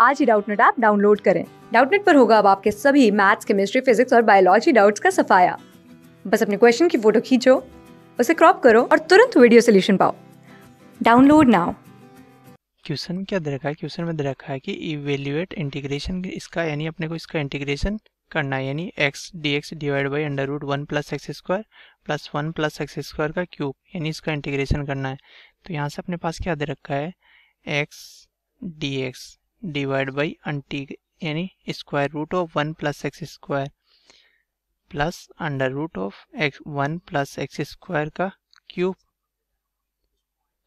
आज ही Doubtnut app download करें डाउटनेट पर होगा अब आपके सभी मैथ्स केमिस्ट्री फिजिक्स और बायोलॉजी डाउट्स का सफाया बस अपने क्वेश्चन की फोटो खींचो उसे क्रॉप करो और तुरंत वीडियो सोल्यूशन पाओ डाउनलोड नाउ क्वेश्चन में क्या दे रखा है क्वेश्चन में दे रखा है कि इवेल्युएट इंटीग्रेशन इसका यानी अपने को इसका इंटीग्रेशन करना है यानी x d x divide by under root one plus x square plus one plus x square का क्यूब यानी इसका इंटीग्रेशन करना है तो यहाँ से अपने पास क्या दे रखा है x d x divide by अंटी यानी square root of one plus x square plus under root of x one plus x square का क्यूब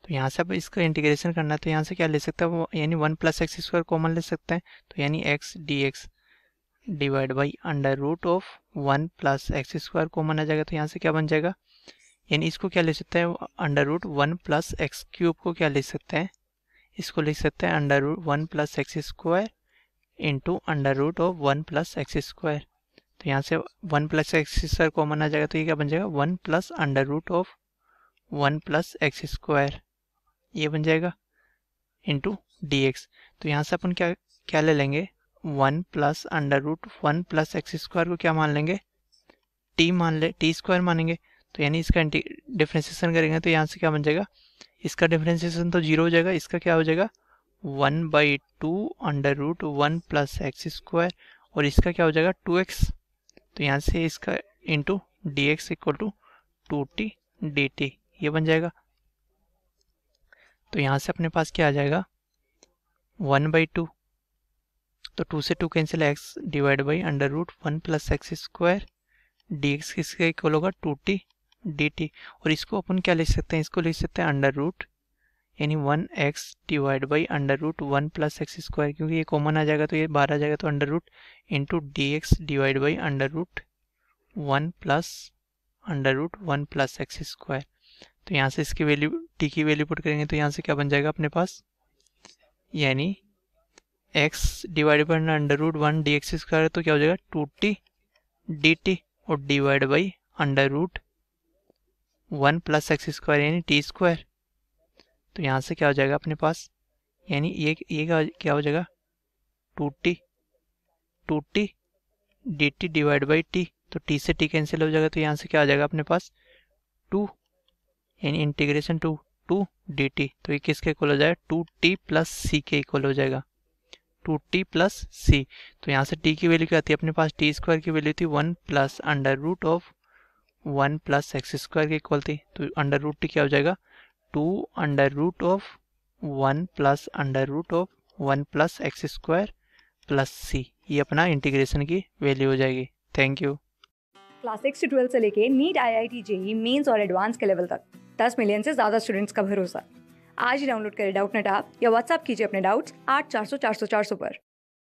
तो यहाँ से अब इसका इंटीग्रेशन करना है तो यहाँ से क्या ले सकते हैं वो यानी one plus x square common ले सकते हैं तो यानी x d x divide by under root of one plus x square common आ जाएगा तो यहाँ से क्या बन जाएगा यानी इसको क्या ले सकते हैं under root one plus x cube को क्या ले सकते हैं इसको लिख सकते हैं under root one plus x square into under root of one plus x square तो यहाँ से one plus x square common आ जाएगा तो ये क्या बन जाएगा one plus under root of one plus x square ये बन जाएगा इंटू डी एक्स तो यहाँ से अपन क्या क्या ले लेंगे one plus under root one plus x square को क्या मान लेंगे टी मान ले टी स्क्वायर मानेंगे तो यानी इसका डिफ्रेंसीसन करेंगे तो यहाँ से क्या बन जाएगा इसका डिफ्रेंसीसन तो जीरो हो जाएगा इसका क्या हो जाएगा one by two under root one plus x square और इसका क्या हो जाएगा टू एक्स तो यहाँ से इसका into d x equal to two t d t ये बन जाएगा तो यहाँ से अपने पास क्या आ जाएगा वन बाई टू तो टू से two cancel x divide by under root one plus x square d x किसका इक्वल होगा टू टी डी टी और इसको अपन क्या लिख सकते हैं इसको लिख सकते हैं अंडर रूट यानी one x divide by under root one plus x square क्योंकि ये कॉमन आ जाएगा तो ये बारह आ जाएगा तो under root into d x divide by under root one plus under root one plus x square तो यहाँ से इसकी वैल्यू टी की वैल्यू पुट करेंगे तो यहाँ से क्या बन जाएगा अपने पास यानी x divide by under root one d x square तो क्या हो जाएगा टू टी डी टी और divide by under root one plus x square यानी टी स्क्वायर तो यहाँ से क्या हो जाएगा अपने पास यानी ये ये क्या क्या हो जाएगा two t two t d t divide by t तो टी से टी कैंसिल हो जाएगा तो यहाँ से क्या आ जाएगा अपने पास टू यानी integration two two d t तो ये किसके इक्वल हो जाएगा टू टी प्लस सी के इक्वल हो जाएगा टू टी प्लस सी तो यहाँ से टी की वैल्यू क्या आती है अपने पास टी स्क्वायर की वैल्यू थी one plus under root of one plus x square के इक्वल थी तो अंडर रूट टी क्या हो जाएगा two under root of one plus under root of one plus x square plus C ये अपना इंटीग्रेशन की वैल्यू हो जाएगी थैंक यू क्लास सिक्स से ट्वेल्थ से लेके NEET I I T JEE mains और एडवांस के लेवल तक दस मिलियन से ज़्यादा स्टूडेंट्स का भरोसा आज ही डाउनलोड करें डाउट नेट आप या व्हाट्सअप कीजिए अपने डाउट्स आठ चार सौ चार सौ चार सौ पर